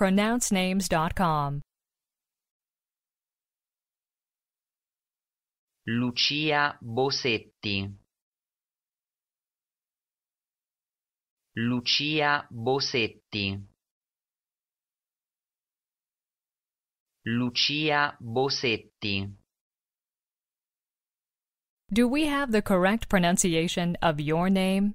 pronouncenames.com. Lucia Bosetti Lucia Bosetti Lucia Bosetti Do we have the correct pronunciation of your name?